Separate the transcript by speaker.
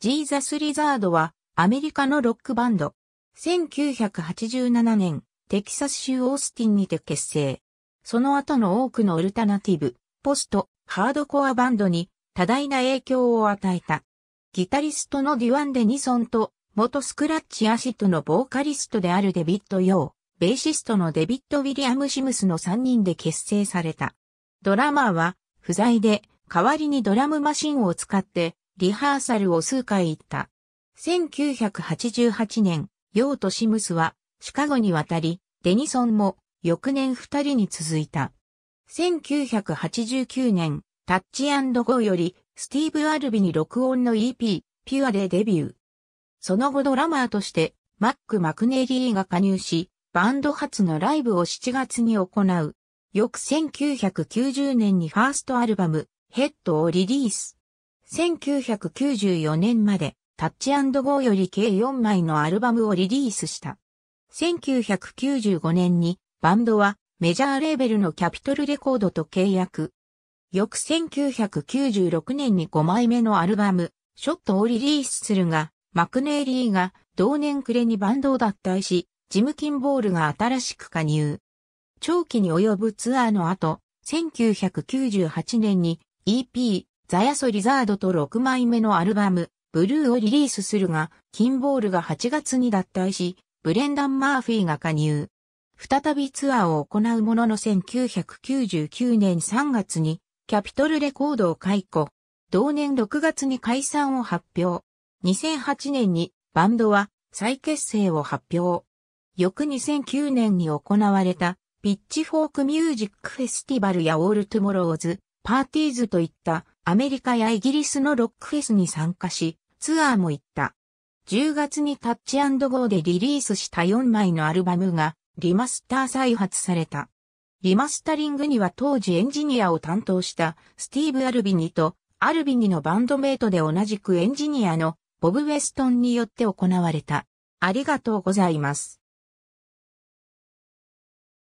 Speaker 1: ジーザス・リザードはアメリカのロックバンド。1987年、テキサス州オースティンにて結成。その後の多くのオルタナティブ、ポスト、ハードコアバンドに多大な影響を与えた。ギタリストのデュアン・デニソンと、元スクラッチ・アシッのボーカリストであるデビッド・ヨー、ベーシストのデビッド・ウィリアム・シムスの3人で結成された。ドラマーは不在で、代わりにドラムマシンを使って、リハーサルを数回行った。1988年、ヨーとシムスはシカゴに渡り、デニソンも翌年二人に続いた。1989年、タッチゴーよりスティーブ・アルビに録音の EP、ピュアでデビュー。その後ドラマーとしてマック・マクネリーが加入し、バンド初のライブを7月に行う。翌1990年にファーストアルバム、ヘッドをリリース。1994年までタッチゴーより計4枚のアルバムをリリースした。1995年にバンドはメジャーレーベルのキャピトルレコードと契約。翌1996年に5枚目のアルバム、ショットをリリースするが、マクネーリーが同年暮れにバンドを脱退し、ジム・キンボールが新しく加入。長期に及ぶツアーの後、1998年に EP ザヤソリザードと6枚目のアルバム、ブルーをリリースするが、キンボールが8月に脱退し、ブレンダン・マーフィーが加入。再びツアーを行うものの1999年3月にキャピトルレコードを解雇。同年6月に解散を発表。2008年にバンドは再結成を発表。翌2009年に行われたピッチフォークミュージックフェスティバルやオールトゥモローズ、パーティーズといったアメリカやイギリスのロックフェスに参加し、ツアーも行った。10月にタッチゴーでリリースした4枚のアルバムがリマスター再発された。リマスタリングには当時エンジニアを担当したスティーブ・アルビニとアルビニのバンドメイトで同じくエンジニアのボブ・ウェストンによって行われた。ありがとうございます。